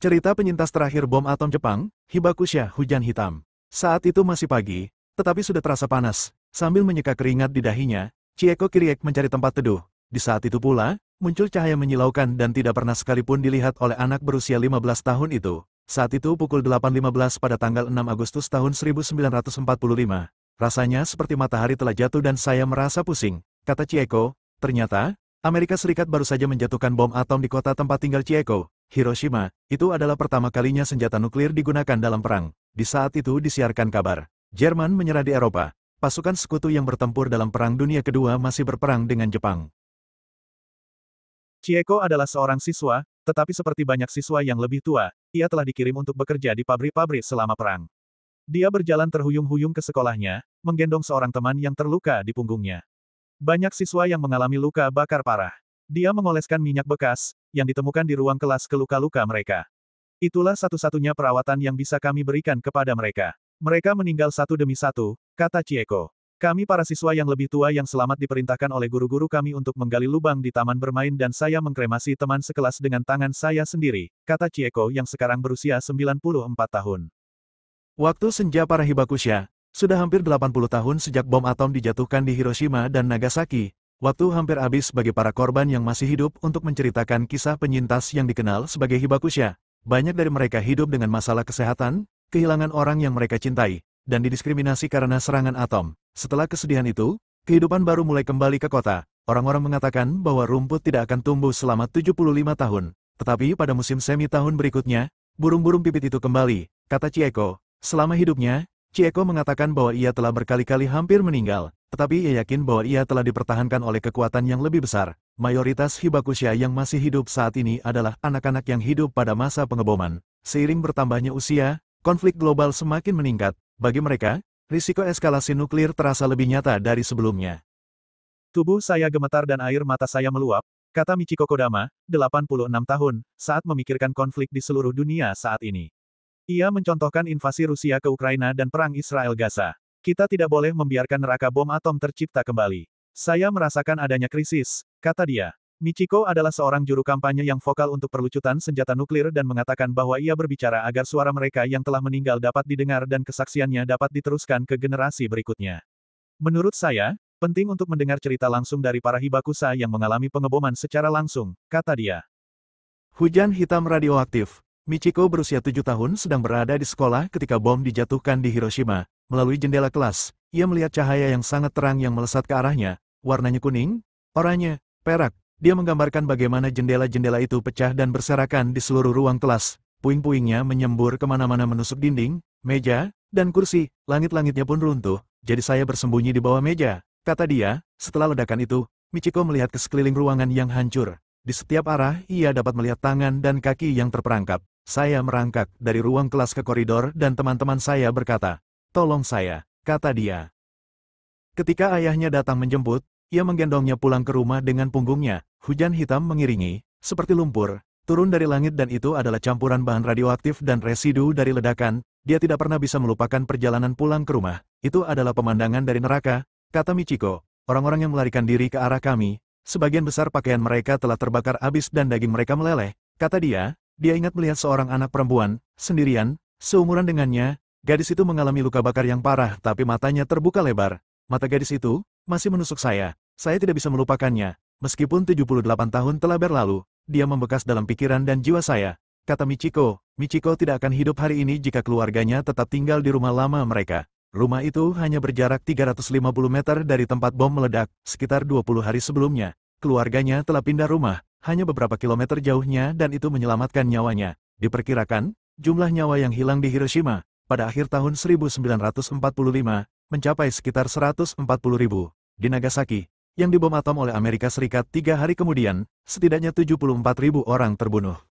Cerita penyintas terakhir bom atom Jepang, Hibakusha hujan hitam. Saat itu masih pagi, tetapi sudah terasa panas. Sambil menyeka keringat di dahinya, Chieko Kiriek mencari tempat teduh. Di saat itu pula, muncul cahaya menyilaukan dan tidak pernah sekalipun dilihat oleh anak berusia 15 tahun itu. Saat itu pukul 8.15 pada tanggal 6 Agustus tahun 1945. Rasanya seperti matahari telah jatuh dan saya merasa pusing, kata Chieko. Ternyata, Amerika Serikat baru saja menjatuhkan bom atom di kota tempat tinggal Chieko. Hiroshima, itu adalah pertama kalinya senjata nuklir digunakan dalam perang. Di saat itu disiarkan kabar, Jerman menyerah di Eropa. Pasukan sekutu yang bertempur dalam Perang Dunia Kedua masih berperang dengan Jepang. Chieko adalah seorang siswa, tetapi seperti banyak siswa yang lebih tua, ia telah dikirim untuk bekerja di pabrik-pabrik selama perang. Dia berjalan terhuyung-huyung ke sekolahnya, menggendong seorang teman yang terluka di punggungnya. Banyak siswa yang mengalami luka bakar parah. Dia mengoleskan minyak bekas, yang ditemukan di ruang kelas ke luka-luka mereka. Itulah satu-satunya perawatan yang bisa kami berikan kepada mereka. Mereka meninggal satu demi satu, kata Cieko. Kami para siswa yang lebih tua yang selamat diperintahkan oleh guru-guru kami untuk menggali lubang di taman bermain dan saya mengkremasi teman sekelas dengan tangan saya sendiri, kata Cieko yang sekarang berusia 94 tahun. Waktu senja para Hibakusya, sudah hampir 80 tahun sejak bom atom dijatuhkan di Hiroshima dan Nagasaki, Waktu hampir habis bagi para korban yang masih hidup untuk menceritakan kisah penyintas yang dikenal sebagai Hibakusha. Banyak dari mereka hidup dengan masalah kesehatan, kehilangan orang yang mereka cintai, dan didiskriminasi karena serangan atom. Setelah kesedihan itu, kehidupan baru mulai kembali ke kota. Orang-orang mengatakan bahwa rumput tidak akan tumbuh selama 75 tahun. Tetapi pada musim semi tahun berikutnya, burung-burung pipit itu kembali, kata Cieko. Selama hidupnya, Cieko mengatakan bahwa ia telah berkali-kali hampir meninggal, tetapi ia yakin bahwa ia telah dipertahankan oleh kekuatan yang lebih besar. Mayoritas Hibakusha yang masih hidup saat ini adalah anak-anak yang hidup pada masa pengeboman. Seiring bertambahnya usia, konflik global semakin meningkat. Bagi mereka, risiko eskalasi nuklir terasa lebih nyata dari sebelumnya. Tubuh saya gemetar dan air mata saya meluap, kata Michiko Kodama, 86 tahun, saat memikirkan konflik di seluruh dunia saat ini. Ia mencontohkan invasi Rusia ke Ukraina dan perang Israel-Gaza. Kita tidak boleh membiarkan neraka bom atom tercipta kembali. Saya merasakan adanya krisis, kata dia. Michiko adalah seorang juru kampanye yang vokal untuk perlucutan senjata nuklir dan mengatakan bahwa ia berbicara agar suara mereka yang telah meninggal dapat didengar dan kesaksiannya dapat diteruskan ke generasi berikutnya. Menurut saya, penting untuk mendengar cerita langsung dari para hibakusa yang mengalami pengeboman secara langsung, kata dia. Hujan hitam radioaktif. Michiko berusia tujuh tahun sedang berada di sekolah ketika bom dijatuhkan di Hiroshima, Melalui jendela kelas, ia melihat cahaya yang sangat terang yang melesat ke arahnya, warnanya kuning, oranye, perak. Dia menggambarkan bagaimana jendela-jendela itu pecah dan berserakan di seluruh ruang kelas. Puing-puingnya menyembur kemana-mana menusuk dinding, meja, dan kursi. Langit-langitnya pun runtuh, jadi saya bersembunyi di bawah meja. Kata dia, setelah ledakan itu, Michiko melihat ke sekeliling ruangan yang hancur. Di setiap arah, ia dapat melihat tangan dan kaki yang terperangkap. Saya merangkak dari ruang kelas ke koridor dan teman-teman saya berkata, Tolong saya, kata dia. Ketika ayahnya datang menjemput, ia menggendongnya pulang ke rumah dengan punggungnya, hujan hitam mengiringi, seperti lumpur, turun dari langit dan itu adalah campuran bahan radioaktif dan residu dari ledakan, dia tidak pernah bisa melupakan perjalanan pulang ke rumah, itu adalah pemandangan dari neraka, kata Michiko, orang-orang yang melarikan diri ke arah kami, sebagian besar pakaian mereka telah terbakar habis dan daging mereka meleleh, kata dia, dia ingat melihat seorang anak perempuan, sendirian, seumuran dengannya, Gadis itu mengalami luka bakar yang parah tapi matanya terbuka lebar. Mata gadis itu, masih menusuk saya. Saya tidak bisa melupakannya. Meskipun 78 tahun telah berlalu, dia membekas dalam pikiran dan jiwa saya. Kata Michiko, Michiko tidak akan hidup hari ini jika keluarganya tetap tinggal di rumah lama mereka. Rumah itu hanya berjarak 350 meter dari tempat bom meledak, sekitar 20 hari sebelumnya. Keluarganya telah pindah rumah, hanya beberapa kilometer jauhnya dan itu menyelamatkan nyawanya. Diperkirakan, jumlah nyawa yang hilang di Hiroshima, pada akhir tahun 1945, mencapai sekitar 140 ribu, di Nagasaki, yang dibom atom oleh Amerika Serikat tiga hari kemudian, setidaknya 74 ribu orang terbunuh.